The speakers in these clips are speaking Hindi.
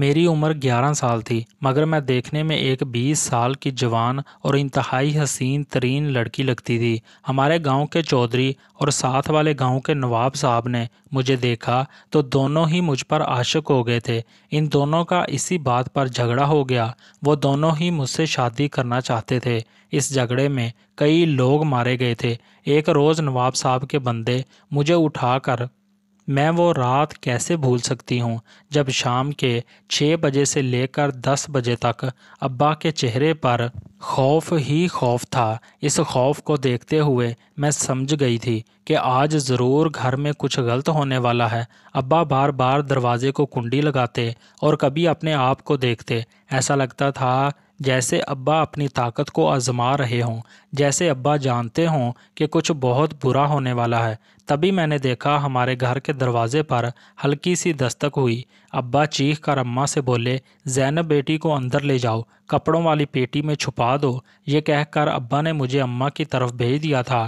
मेरी उम्र 11 साल थी मगर मैं देखने में एक 20 साल की जवान और इंतहाई हसीन तरीन लड़की लगती थी हमारे गांव के चौधरी और साथ वाले गांव के नवाब साहब ने मुझे देखा तो दोनों ही मुझ पर आशक हो गए थे इन दोनों का इसी बात पर झगड़ा हो गया वो दोनों ही मुझसे शादी करना चाहते थे इस झगड़े में कई लोग मारे गए थे एक रोज़ नवाब साहब के बंदे मुझे उठाकर मैं वो रात कैसे भूल सकती हूँ जब शाम के छः बजे से लेकर दस बजे तक अब्बा के चेहरे पर खौफ ही खौफ था इस खौफ को देखते हुए मैं समझ गई थी कि आज ज़रूर घर में कुछ गलत होने वाला है अब्बा बार बार दरवाजे को कुंडी लगाते और कभी अपने आप को देखते ऐसा लगता था जैसे अब्बा अपनी ताकत को आजमा रहे हों जैसे अब्बा जानते हों कि कुछ बहुत बुरा होने वाला है तभी मैंने देखा हमारे घर के दरवाजे पर हल्की सी दस्तक हुई अब्बा चीख कर अम्मा से बोले जैनब बेटी को अंदर ले जाओ कपड़ों वाली पेटी में छुपा दो ये कहकर अब्बा ने मुझे अम्मा की तरफ भेज दिया था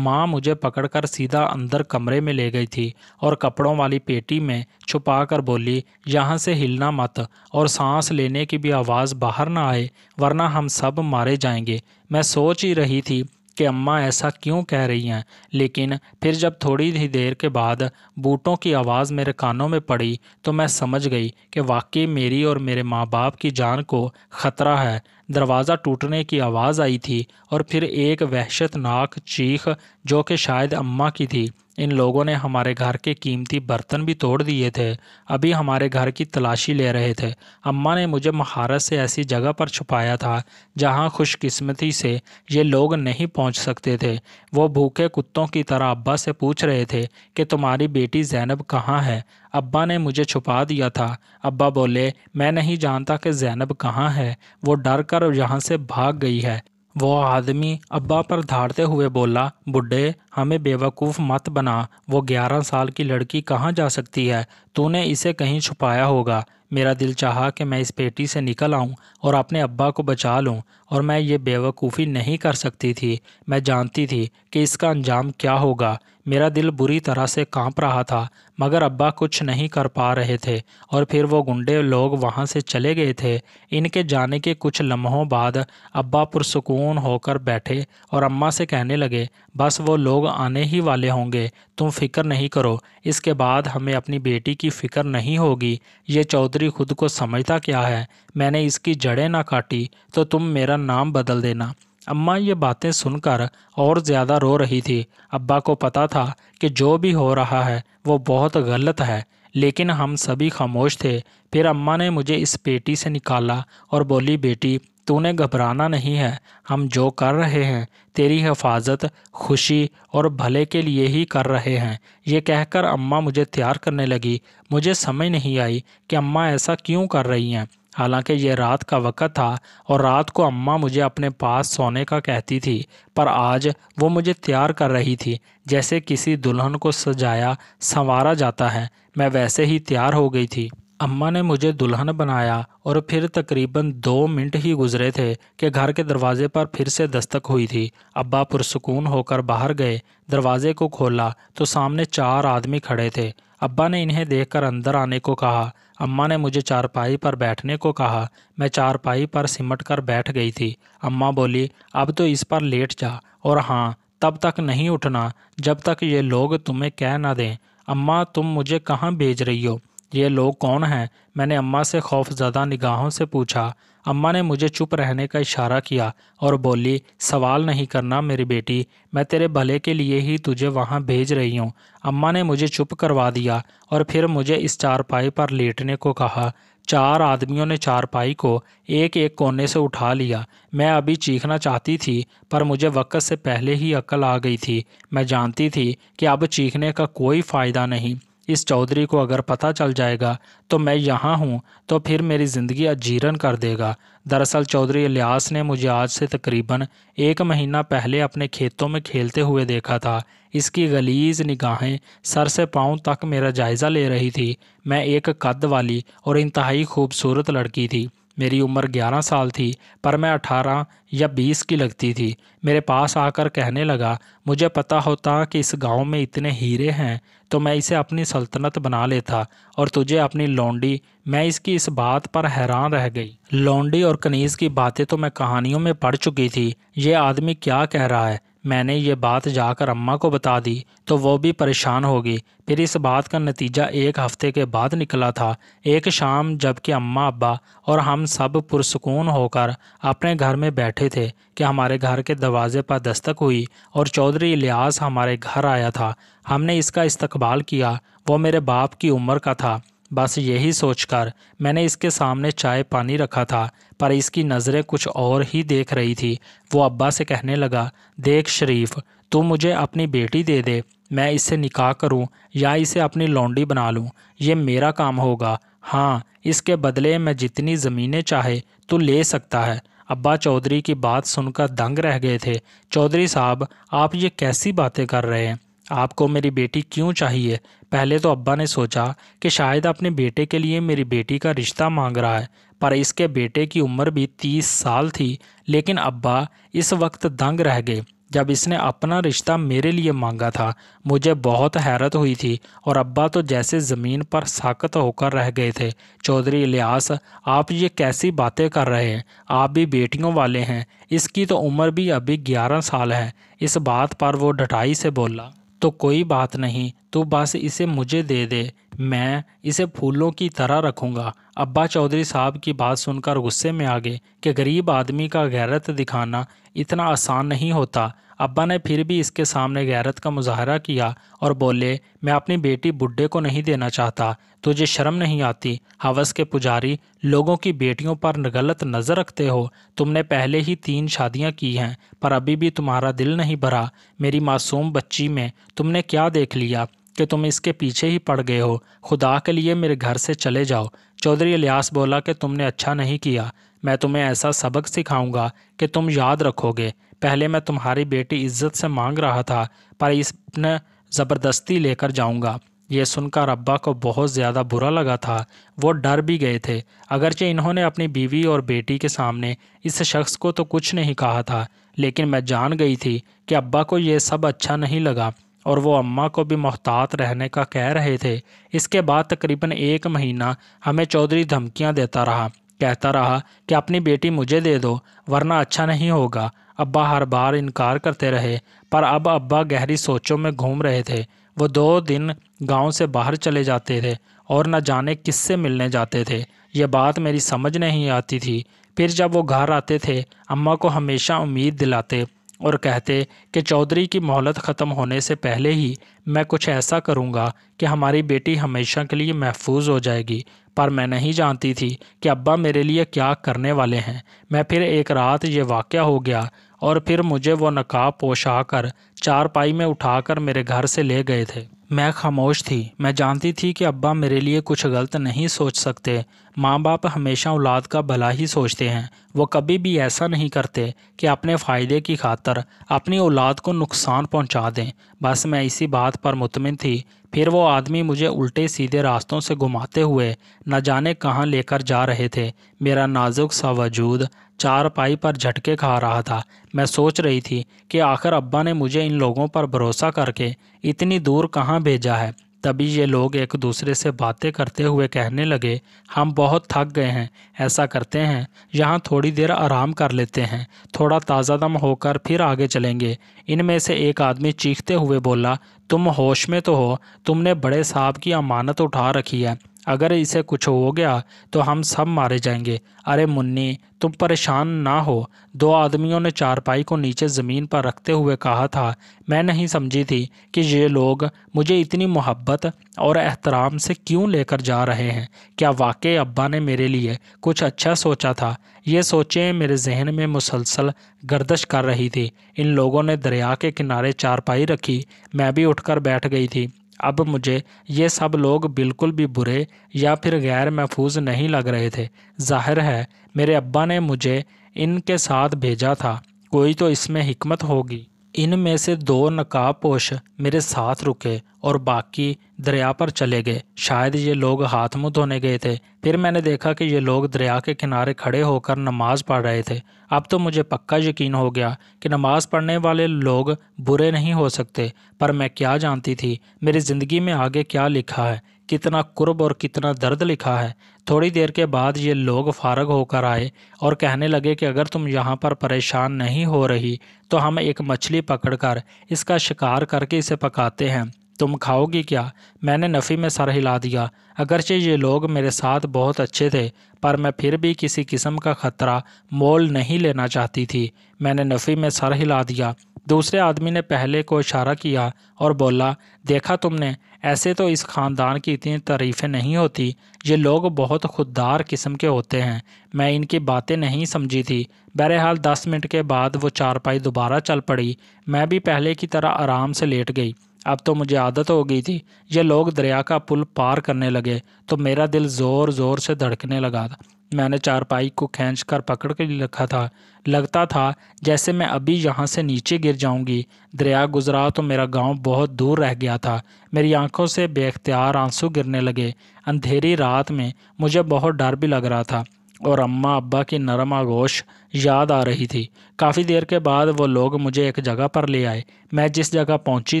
माँ मुझे पकड़कर सीधा अंदर कमरे में ले गई थी और कपड़ों वाली पेटी में छुपा कर बोली यहाँ से हिलना मत और सांस लेने की भी आवाज़ बाहर ना आए वरना हम सब मारे जाएंगे मैं सोच ही रही थी कि अम्मा ऐसा क्यों कह रही हैं लेकिन फिर जब थोड़ी ही देर के बाद बूटों की आवाज़ मेरे कानों में पड़ी तो मैं समझ गई कि वाकई मेरी और मेरे माँ बाप की जान को ख़तरा है दरवाज़ा टूटने की आवाज़ आई थी और फिर एक वहशतनाक चीख जो कि शायद अम्मा की थी इन लोगों ने हमारे घर के कीमती बर्तन भी तोड़ दिए थे अभी हमारे घर की तलाशी ले रहे थे अम्मा ने मुझे महारत से ऐसी जगह पर छुपाया था जहां खुशकिस्मती से ये लोग नहीं पहुंच सकते थे वो भूखे कुत्तों की तरह अब्बा से पूछ रहे थे कि तुम्हारी बेटी जैनब कहाँ है अब्बा ने मुझे छुपा दिया था अब्बा बोले मैं नहीं जानता कि जैनब कहाँ है वो डर कर यहाँ से भाग गई है वो आदमी अब्बा पर धाड़ते हुए बोला बुढ़े हमें बेवकूफ़ मत बना वो ग्यारह साल की लड़की कहाँ जा सकती है तूने इसे कहीं छुपाया होगा मेरा दिल चाहा कि मैं इस पेटी से निकल आऊं और अपने अब्बा को बचा लूं और मैं ये बेवकूफ़ी नहीं कर सकती थी मैं जानती थी कि इसका अंजाम क्या होगा मेरा दिल बुरी तरह से कांप रहा था मगर अब्बा कुछ नहीं कर पा रहे थे और फिर वो गुंडे लोग वहाँ से चले गए थे इनके जाने के कुछ लम्हों बाद अब्बा पुरसकून होकर बैठे और अम्मा से कहने लगे बस वो लोग लोग आने ही वाले होंगे तुम फिक्र नहीं करो इसके बाद हमें अपनी बेटी की फ़िक्र नहीं होगी ये चौधरी खुद को समझता क्या है मैंने इसकी जड़ें ना काटी तो तुम मेरा नाम बदल देना अम्मा ये बातें सुनकर और ज़्यादा रो रही थी अब्बा को पता था कि जो भी हो रहा है वो बहुत गलत है लेकिन हम सभी खामोश थे फिर अम्मा ने मुझे इस पेटी से निकाला और बोली बेटी तूने घबराना नहीं है हम जो कर रहे हैं तेरी हिफाजत खुशी और भले के लिए ही कर रहे हैं ये कहकर अम्मा मुझे तैयार करने लगी मुझे समझ नहीं आई कि अम्मा ऐसा क्यों कर रही हैं हालांकि यह रात का वक़्त था और रात को अम्मा मुझे अपने पास सोने का कहती थी पर आज वो मुझे तैयार कर रही थी जैसे किसी दुल्हन को सजाया संवारा जाता है मैं वैसे ही तैयार हो गई थी अम्मा ने मुझे दुल्हन बनाया और फिर तकरीबन दो मिनट ही गुजरे थे कि घर के दरवाजे पर फिर से दस्तक हुई थी अब्बा पुरसकून होकर बाहर गए दरवाजे को खोला तो सामने चार आदमी खड़े थे अब्बा ने इन्हें देखकर अंदर आने को कहा अम्मा ने मुझे चारपाई पर बैठने को कहा मैं चारपाई पर सिमट कर बैठ गई थी अम्मा बोली अब तो इस पर लेट जा और हाँ तब तक नहीं उठना जब तक ये लोग तुम्हें कह ना दें अम्मा तुम मुझे कहाँ भेज रही हो ये लोग कौन हैं मैंने अम्मा से खौफ ज़्यादा निगाहों से पूछा अम्मा ने मुझे चुप रहने का इशारा किया और बोली सवाल नहीं करना मेरी बेटी मैं तेरे भले के लिए ही तुझे वहाँ भेज रही हूँ अम्मा ने मुझे चुप करवा दिया और फिर मुझे इस चारपाई पर लेटने को कहा चार आदमियों ने चारपाई को एक एक कोने से उठा लिया मैं अभी चीखना चाहती थी पर मुझे वक्त से पहले ही अकल आ गई थी मैं जानती थी कि अब चीखने का कोई फ़ायदा नहीं इस चौधरी को अगर पता चल जाएगा तो मैं यहाँ हूँ तो फिर मेरी ज़िंदगी अजीरन कर देगा दरअसल चौधरी इलियास ने मुझे आज से तकरीबन एक महीना पहले अपने खेतों में खेलते हुए देखा था इसकी गलीज निगाहें सर से पाँव तक मेरा जायज़ा ले रही थी मैं एक कद वाली और इंतहाई खूबसूरत लड़की थी मेरी उम्र 11 साल थी पर मैं 18 या 20 की लगती थी मेरे पास आकर कहने लगा मुझे पता होता कि इस गांव में इतने हीरे हैं तो मैं इसे अपनी सल्तनत बना लेता और तुझे अपनी लौंडी मैं इसकी इस बात पर हैरान रह गई लौंडी और कनीज़ की बातें तो मैं कहानियों में पढ़ चुकी थी ये आदमी क्या कह रहा है मैंने ये बात जाकर अम्मा को बता दी तो वो भी परेशान हो गई फिर इस बात का नतीजा एक हफ्ते के बाद निकला था एक शाम जबकि अम्मा अब्बा और हम सब पुरसकून होकर अपने घर में बैठे थे कि हमारे घर के दरवाजे पर दस्तक हुई और चौधरी इलियास हमारे घर आया था हमने इसका इस्तकबाल किया वो मेरे बाप की उम्र का था बस यही सोचकर मैंने इसके सामने चाय पानी रखा था पर इसकी नज़रें कुछ और ही देख रही थी वो अब्बा से कहने लगा देख शरीफ तू मुझे अपनी बेटी दे दे मैं इससे निकाह करूं या इसे अपनी लौंडी बना लूं ये मेरा काम होगा हाँ इसके बदले मैं जितनी ज़मीनें चाहे तो ले सकता है अब्बा चौधरी की बात सुनकर दंग रह गए थे चौधरी साहब आप ये कैसी बातें कर रहे हैं आपको मेरी बेटी क्यों चाहिए पहले तो अब्बा ने सोचा कि शायद अपने बेटे के लिए मेरी बेटी का रिश्ता मांग रहा है पर इसके बेटे की उम्र भी तीस साल थी लेकिन अब्बा इस वक्त दंग रह गए जब इसने अपना रिश्ता मेरे लिए मांगा था मुझे बहुत हैरत हुई थी और अब्बा तो जैसे ज़मीन पर साकत होकर रह गए थे चौधरी इलियास आप ये कैसी बातें कर रहे हैं आप भी बेटियों वाले हैं इसकी तो उम्र भी अभी ग्यारह साल है इस बात पर वो डटाई से बोला तो कोई बात नहीं तू बस इसे मुझे दे दे मैं इसे फूलों की तरह रखूँगा अब्बा चौधरी साहब की बात सुनकर गुस्से में आ गए कि गरीब आदमी का गैरत दिखाना इतना आसान नहीं होता अब्बा ने फिर भी इसके सामने गैरत का मुजाहरा किया और बोले मैं अपनी बेटी बुढ़े को नहीं देना चाहता तुझे शर्म नहीं आती हवस के पुजारी लोगों की बेटियों पर गलत नज़र रखते हो तुमने पहले ही तीन शादियां की हैं पर अभी भी तुम्हारा दिल नहीं भरा मेरी मासूम बच्ची में तुमने क्या देख लिया कि तुम इसके पीछे ही पड़ गए हो खुदा के लिए मेरे घर से चले जाओ चौधरी अलियास बोला कि तुमने अच्छा नहीं किया मैं तुम्हें ऐसा सबक सिखाऊंगा कि तुम याद रखोगे पहले मैं तुम्हारी बेटी इज्जत से मांग रहा था पर इसने ज़बरदस्ती लेकर जाऊंगा ये सुनकर अब्बा को बहुत ज़्यादा बुरा लगा था वो डर भी गए थे अगरचे इन्होंने अपनी बीवी और बेटी के सामने इस शख्स को तो कुछ नहीं कहा था लेकिन मैं जान गई थी कि अब्बा को ये सब अच्छा नहीं लगा और वो अम्मा को भी मोहतात रहने का कह रहे थे इसके बाद तकरीबन एक महीना हमें चौधरी धमकियाँ देता रहा कहता रहा कि अपनी बेटी मुझे दे दो वरना अच्छा नहीं होगा अब्बा हर बार इनकार करते रहे पर अब अब्बा गहरी सोचों में घूम रहे थे वो दो दिन गांव से बाहर चले जाते थे और न जाने किससे मिलने जाते थे यह बात मेरी समझ नहीं आती थी फिर जब वो घर आते थे अम्मा को हमेशा उम्मीद दिलाते और कहते कि चौधरी की मोहलत ख़त्म होने से पहले ही मैं कुछ ऐसा करूँगा कि हमारी बेटी हमेशा के लिए महफूज हो जाएगी पर मैं नहीं जानती थी कि अब्बा मेरे लिए क्या करने वाले हैं मैं फिर एक रात ये वाक़ हो गया और फिर मुझे वो नकाब पोशा कर चारपाई में उठाकर मेरे घर से ले गए थे मैं खामोश थी मैं जानती थी कि अब्बा मेरे लिए कुछ गलत नहीं सोच सकते माँ बाप हमेशा औलाद का भला ही सोचते हैं वो कभी भी ऐसा नहीं करते कि अपने फ़ायदे की खातर अपनी औलाद को नुकसान पहुँचा दें बस मैं इसी बात पर मुतमिन थी फिर वो आदमी मुझे उल्टे सीधे रास्तों से घुमाते हुए न जाने कहाँ लेकर जा रहे थे मेरा नाजुक सा वजूद चार पाई पर झटके खा रहा था मैं सोच रही थी कि आखिर अब्बा ने मुझे इन इन लोगों पर भरोसा करके इतनी दूर कहाँ भेजा है तभी ये लोग एक दूसरे से बातें करते हुए कहने लगे हम बहुत थक गए हैं ऐसा करते हैं यहाँ थोड़ी देर आराम कर लेते हैं थोड़ा ताज़ा दम होकर फिर आगे चलेंगे इनमें से एक आदमी चीखते हुए बोला तुम होश में तो हो तुमने बड़े साहब की अमानत उठा रखी है अगर इसे कुछ हो गया तो हम सब मारे जाएंगे अरे मुन्नी तुम परेशान ना हो दो आदमियों ने चारपाई को नीचे ज़मीन पर रखते हुए कहा था मैं नहीं समझी थी कि ये लोग मुझे इतनी मोहब्बत और एहतराम से क्यों लेकर जा रहे हैं क्या वाकई अब्बा ने मेरे लिए कुछ अच्छा सोचा था ये सोचें मेरे जहन में मुसलसल गर्दश कर रही थी इन लोगों ने दरिया के किनारे चारपाई रखी मैं भी उठकर बैठ गई थी अब मुझे ये सब लोग बिल्कुल भी बुरे या फिर गैर महफूज नहीं लग रहे थे जाहिर है मेरे अब्बा ने मुझे इनके साथ भेजा था कोई तो इसमें हिकमत होगी इनमें से दो नकाबपोश मेरे साथ रुके और बाकी दरिया पर चले गए शायद ये लोग हाथ मुँह धोने गए थे फिर मैंने देखा कि ये लोग दरिया के किनारे खड़े होकर नमाज पढ़ रहे थे अब तो मुझे पक्का यकीन हो गया कि नमाज पढ़ने वाले लोग बुरे नहीं हो सकते पर मैं क्या जानती थी मेरी ज़िंदगी में आगे क्या लिखा है कितना कुर्ब और कितना दर्द लिखा है थोड़ी देर के बाद ये लोग फारग होकर आए और कहने लगे कि अगर तुम यहाँ पर परेशान नहीं हो रही तो हम एक मछली पकड़कर इसका शिकार करके इसे पकाते हैं तुम खाओगी क्या मैंने नफ़ी में सर हिला दिया अगरचे ये लोग मेरे साथ बहुत अच्छे थे पर मैं फिर भी किसी किस्म का ख़तरा मोल नहीं लेना चाहती थी मैंने नफ़ी में सर हिला दिया दूसरे आदमी ने पहले को इशारा किया और बोला देखा तुमने ऐसे तो इस ख़ानदान की इतनी तारीफ़ें नहीं होती ये लोग बहुत खुददार किस्म के होते हैं मैं इनकी बातें नहीं समझी थी बहरहाल दस मिनट के बाद वो चारपाई दोबारा चल पड़ी मैं भी पहले की तरह आराम से लेट गई अब तो मुझे आदत हो गई थी ये लोग दरिया का पुल पार करने लगे तो मेरा दिल ज़ोर ज़ोर से धड़कने लगा था मैंने चारपाई को खींच कर पकड़ कर रखा था लगता था जैसे मैं अभी यहाँ से नीचे गिर जाऊँगी दरिया गुजरा तो मेरा गांव बहुत दूर रह गया था मेरी आंखों से बेख्तियार आंसू गिरने लगे अंधेरी रात में मुझे बहुत डर भी लग रहा था और अम्मा अब्बा की नरम आगोश याद आ रही थी काफ़ी देर के बाद वो लोग मुझे एक जगह पर ले आए मैं जिस जगह पहुंची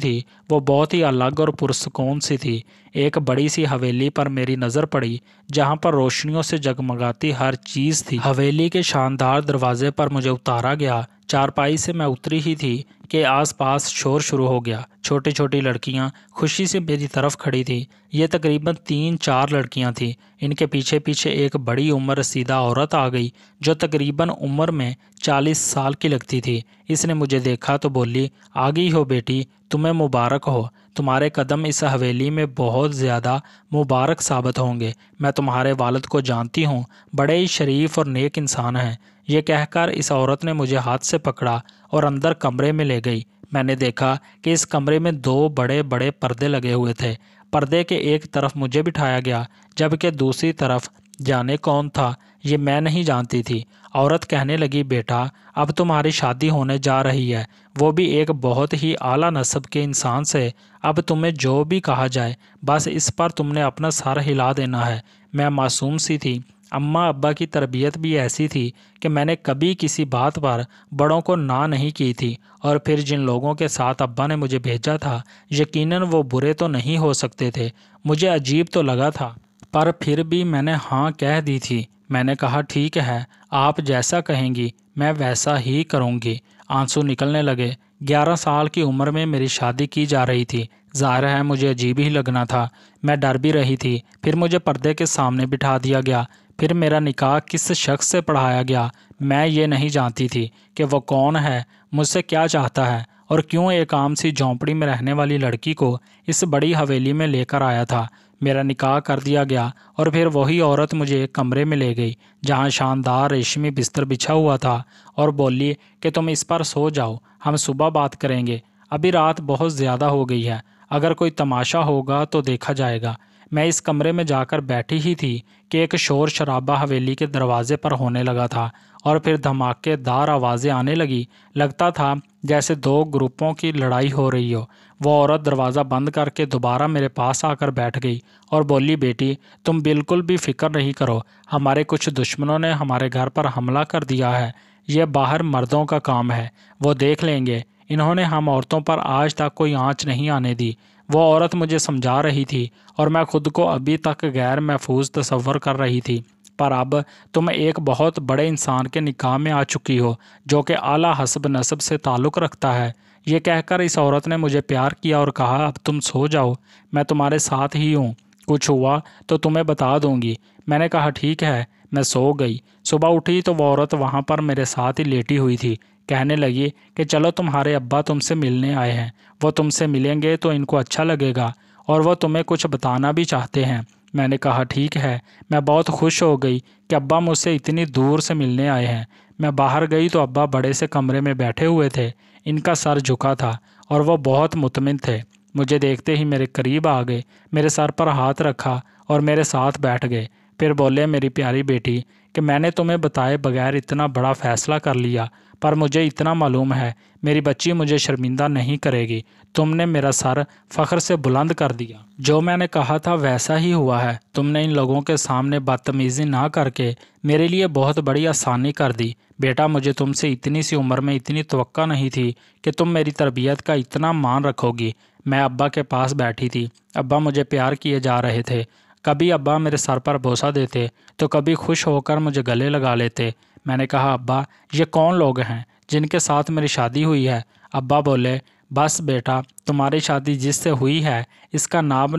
थी वो बहुत ही अलग और पुरसकून सी थी एक बड़ी सी हवेली पर मेरी नज़र पड़ी जहां पर रोशनियों से जगमगाती हर चीज़ थी हवेली के शानदार दरवाजे पर मुझे उतारा गया चारपाई से मैं उतरी ही थी के आसपास शोर शुरू हो गया छोटी छोटी लड़कियां खुशी से मेरी तरफ खड़ी थी ये तकरीबन तीन चार लड़कियां थीं इनके पीछे पीछे एक बड़ी उम्र सीधा औरत आ गई जो तकरीबन उम्र में चालीस साल की लगती थी इसने मुझे देखा तो बोली आ गई हो बेटी तुम्हें मुबारक हो तुम्हारे कदम इस हवेली में बहुत ज़्यादा मुबारक साबित होंगे मैं तुम्हारे वालद को जानती हूँ बड़े ही शरीफ और नेक इंसान हैं ये कहकर इस औरत ने मुझे हाथ से पकड़ा और अंदर कमरे में ले गई मैंने देखा कि इस कमरे में दो बड़े बड़े पर्दे लगे हुए थे पर्दे के एक तरफ मुझे बिठाया गया जबकि दूसरी तरफ जाने कौन था ये मैं नहीं जानती थी औरत कहने लगी बेटा अब तुम्हारी शादी होने जा रही है वो भी एक बहुत ही आला नस्ब के इंसान से अब तुम्हें जो भी कहा जाए बस इस पर तुमने अपना सर हिला देना है मैं मासूम सी थी अम्मा अब्बा की तरबियत भी ऐसी थी कि मैंने कभी किसी बात पर बड़ों को ना नहीं की थी और फिर जिन लोगों के साथ अब्बा ने मुझे भेजा था यकीनन वो बुरे तो नहीं हो सकते थे मुझे अजीब तो लगा था पर फिर भी मैंने हाँ कह दी थी मैंने कहा ठीक है आप जैसा कहेंगी मैं वैसा ही करूँगी आंसू निकलने लगे ग्यारह साल की उम्र में मेरी शादी की जा रही थी ज़ाहिर है मुझे अजीब ही लगना था मैं डर भी रही थी फिर मुझे पर्दे के सामने बिठा दिया गया फिर मेरा निकाह किस शख्स से पढ़ाया गया मैं ये नहीं जानती थी कि वह कौन है मुझसे क्या चाहता है और क्यों एक आम सी झोंपड़ी में रहने वाली लड़की को इस बड़ी हवेली में लेकर आया था मेरा निकाह कर दिया गया और फिर वही औरत मुझे एक कमरे में ले गई जहाँ शानदार रेशमी बिस्तर बिछा हुआ था और बोली कि तुम इस पर सो जाओ हम सुबह बात करेंगे अभी रात बहुत ज़्यादा हो गई है अगर कोई तमाशा होगा तो देखा जाएगा मैं इस कमरे में जाकर बैठी ही थी कि एक शोर शराबा हवेली के दरवाजे पर होने लगा था और फिर धमाकेदार आवाज़ें आने लगी लगता था जैसे दो ग्रुपों की लड़ाई हो रही हो वो औरत दरवाज़ा बंद करके दोबारा मेरे पास आकर बैठ गई और बोली बेटी तुम बिल्कुल भी फिक्र नहीं करो हमारे कुछ दुश्मनों ने हमारे घर पर हमला कर दिया है यह बाहर मर्दों का काम है वो देख लेंगे इन्होंने हम औरतों पर आज तक कोई आँच नहीं आने दी वो औरत मुझे समझा रही थी और मैं खुद को अभी तक गैर महफूज तस्वर कर रही थी पर अब तुम तो एक बहुत बड़े इंसान के निकाह में आ चुकी हो जो कि आला हसब नसब से ताल्लुक़ रखता है ये कहकर इस औरत ने मुझे प्यार किया और कहा अब तुम सो जाओ मैं तुम्हारे साथ ही हूँ कुछ हुआ तो तुम्हें बता दूंगी मैंने कहा ठीक है मैं सो गई सुबह उठी तो वह औरत वहाँ पर मेरे साथ ही लेटी हुई थी कहने लगी कि चलो तुम्हारे अब्बा तुमसे मिलने आए हैं वो तुमसे मिलेंगे तो इनको अच्छा लगेगा और वो तुम्हें कुछ बताना भी चाहते हैं मैंने कहा ठीक है मैं बहुत खुश हो गई कि अब्बा मुझसे इतनी दूर से मिलने आए हैं मैं बाहर गई तो अब्बा बड़े से कमरे में बैठे हुए थे इनका सर झुका था और वह बहुत मुतमिन थे मुझे देखते ही मेरे करीब आ गए मेरे सर पर हाथ रखा और मेरे साथ बैठ गए फिर बोले मेरी प्यारी बेटी कि मैंने तुम्हें बताए बगैर इतना बड़ा फ़ैसला कर लिया पर मुझे इतना मालूम है मेरी बच्ची मुझे शर्मिंदा नहीं करेगी तुमने मेरा सर फ़ख्र से बुलंद कर दिया जो मैंने कहा था वैसा ही हुआ है तुमने इन लोगों के सामने बदतमीज़ी ना करके मेरे लिए बहुत बड़ी आसानी कर दी बेटा मुझे तुमसे इतनी सी उम्र में इतनी तो नहीं थी कि तुम मेरी तरबियत का इतना मान रखोगी मैं अब्बा के पास बैठी थी अब्बा मुझे प्यार किए जा रहे थे कभी अब्बा मेरे सर पर भोसा देते तो कभी खुश होकर मुझे गले लगा लेते मैंने कहा अब्बा ये कौन लोग हैं जिनके साथ मेरी शादी हुई है अब्बा बोले बस बेटा तुम्हारी शादी जिससे हुई है इसका नाम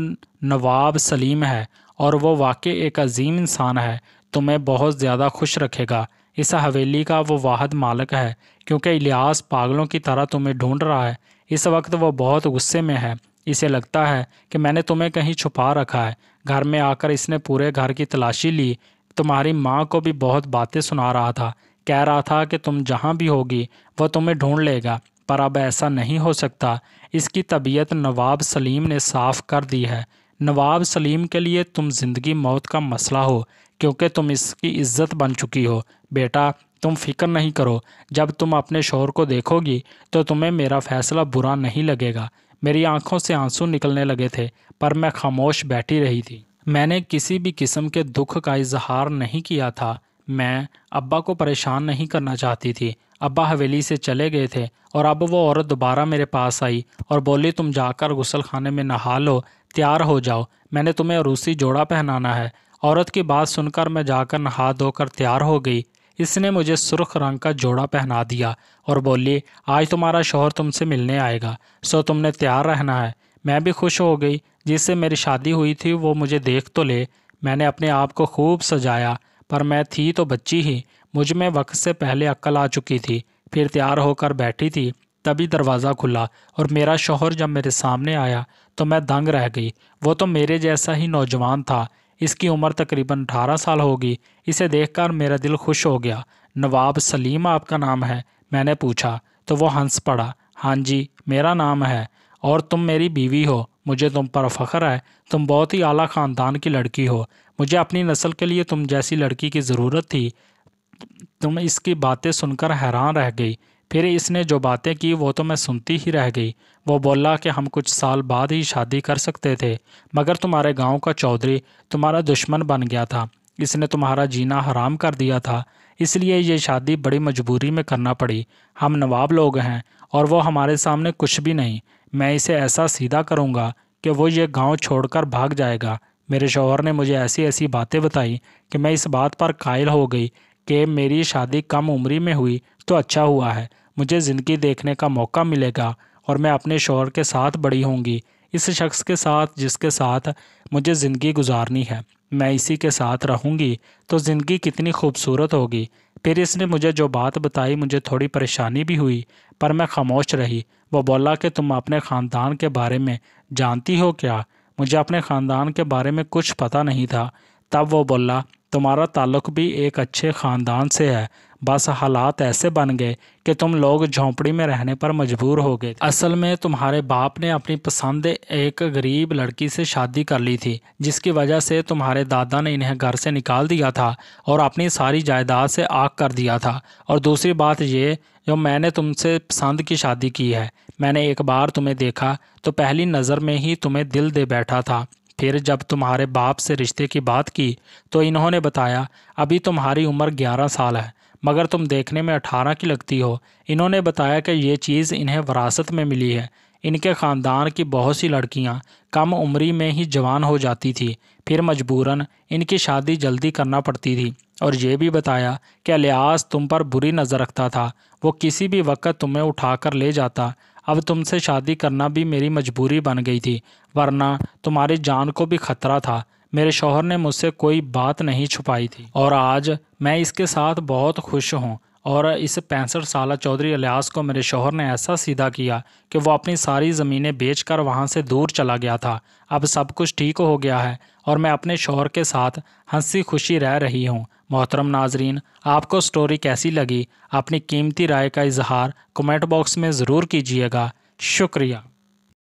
नवाब सलीम है और वो वाकई एक अजीम इंसान है तुम्हें बहुत ज़्यादा खुश रखेगा इस हवेली का वो वाहद मालक है क्योंकि इलियास पागलों की तरह तुम्हें ढूंढ रहा है इस वक्त वो बहुत गुस्से में है इसे लगता है कि मैंने तुम्हें कहीं छुपा रखा है घर में आकर इसने पूरे घर की तलाशी ली तुम्हारी माँ को भी बहुत बातें सुना रहा था कह रहा था कि तुम जहाँ भी होगी वह तुम्हें ढूंढ लेगा पर अब ऐसा नहीं हो सकता इसकी तबीयत नवाब सलीम ने साफ कर दी है नवाब सलीम के लिए तुम ज़िंदगी मौत का मसला हो क्योंकि तुम इसकी इज्जत बन चुकी हो बेटा तुम फिक्र नहीं करो जब तुम अपने शोहर को देखोगी तो तुम्हें मेरा फ़ैसला बुरा नहीं लगेगा मेरी आंखों से आंसू निकलने लगे थे पर मैं खामोश बैठी रही थी मैंने किसी भी किस्म के दुख का इजहार नहीं किया था मैं अब्बा को परेशान नहीं करना चाहती थी अब्बा हवेली से चले गए थे और अब वो औरत दोबारा मेरे पास आई और बोली तुम जाकर गुसल खाने में नहा लो तैयार हो जाओ मैंने तुम्हें रूसी जोड़ा पहनाना है औरत की बात सुनकर मैं जाकर नहा धोकर तैयार हो गई इसने मुझे सुरख रंग का जोड़ा पहना दिया और बोली आज तुम्हारा शोहर तुमसे मिलने आएगा सो तुमने तैयार रहना है मैं भी खुश हो गई जिससे मेरी शादी हुई थी वो मुझे देख तो ले मैंने अपने आप को खूब सजाया पर मैं थी तो बच्ची ही मुझ में वक्त से पहले अक्ल आ चुकी थी फिर तैयार होकर बैठी थी तभी दरवाज़ा खुला और मेरा शोहर जब मेरे सामने आया तो मैं दंग रह गई वो तो मेरे जैसा ही नौजवान था इसकी उम्र तकरीबन अठारह साल होगी इसे देखकर मेरा दिल खुश हो गया नवाब सलीम आपका नाम है मैंने पूछा तो वो हंस पड़ा हाँ जी मेरा नाम है और तुम मेरी बीवी हो मुझे तुम पर फ़ख्र है तुम बहुत ही आला ख़ानदान की लड़की हो मुझे अपनी नस्ल के लिए तुम जैसी लड़की की ज़रूरत थी तुम इसकी बातें सुनकर हैरान रह गई फिर इसने जो बातें की वो तो मैं सुनती ही रह गई वो बोला कि हम कुछ साल बाद ही शादी कर सकते थे मगर तुम्हारे गांव का चौधरी तुम्हारा दुश्मन बन गया था इसने तुम्हारा जीना हराम कर दिया था इसलिए ये शादी बड़ी मजबूरी में करना पड़ी हम नवाब लोग हैं और वो हमारे सामने कुछ भी नहीं मैं इसे ऐसा सीधा करूँगा कि वो ये गाँव छोड़कर भाग जाएगा मेरे शोहर ने मुझे ऐसी ऐसी बातें बताई कि मैं इस बात पर कायल हो गई कि मेरी शादी कम उम्री में हुई तो अच्छा हुआ है मुझे ज़िंदगी देखने का मौका मिलेगा और मैं अपने शोहर के साथ बड़ी होंगी इस शख्स के साथ जिसके साथ मुझे ज़िंदगी गुजारनी है मैं इसी के साथ रहूँगी तो ज़िंदगी कितनी खूबसूरत होगी फिर इसने मुझे जो बात बताई मुझे थोड़ी परेशानी भी हुई पर मैं खामोश रही वो बोला कि तुम अपने ख़ानदान के बारे में जानती हो क्या मुझे अपने ख़ानदान के बारे में कुछ पता नहीं था तब वो बोला तुम्हारा ताल्लुक भी एक अच्छे ख़ानदान से है बस हालात ऐसे बन गए कि तुम लोग झोंपड़ी में रहने पर मजबूर हो गए असल में तुम्हारे बाप ने अपनी पसंद एक गरीब लड़की से शादी कर ली थी जिसकी वजह से तुम्हारे दादा ने इन्हें घर से निकाल दिया था और अपनी सारी जायदाद से आग कर दिया था और दूसरी बात ये जो मैंने तुमसे पसंद की शादी की है मैंने एक बार तुम्हें देखा तो पहली नज़र में ही तुम्हें दिल दे बैठा था फिर जब तुम्हारे बाप से रिश्ते की बात की तो इन्होंने बताया अभी तुम्हारी उम्र ग्यारह साल है मगर तुम देखने में अठारह की लगती हो इन्होंने बताया कि ये चीज़ इन्हें वरासत में मिली है इनके ख़ानदान की बहुत सी लड़कियां कम उम्री में ही जवान हो जाती थी फिर मजबूरन इनकी शादी जल्दी करना पड़ती थी और ये भी बताया कि अलियास तुम पर बुरी नज़र रखता था वो किसी भी वक्त तुम्हें उठा कर ले जाता अब तुमसे शादी करना भी मेरी मजबूरी बन गई थी वरना तुम्हारी जान को भी ख़तरा था मेरे शोहर ने मुझसे कोई बात नहीं छुपाई थी और आज मैं इसके साथ बहुत खुश हूँ और इस पैंसठ साल चौधरी अलियास को मेरे शोहर ने ऐसा सीधा किया कि वो अपनी सारी ज़मीनें बेचकर वहाँ से दूर चला गया था अब सब कुछ ठीक हो गया है और मैं अपने शोहर के साथ हंसी खुशी रह रही हूँ मोहतरम नाजरीन आपको स्टोरी कैसी लगी अपनी कीमती राय का इजहार कमेंट बॉक्स में ज़रूर कीजिएगा शुक्रिया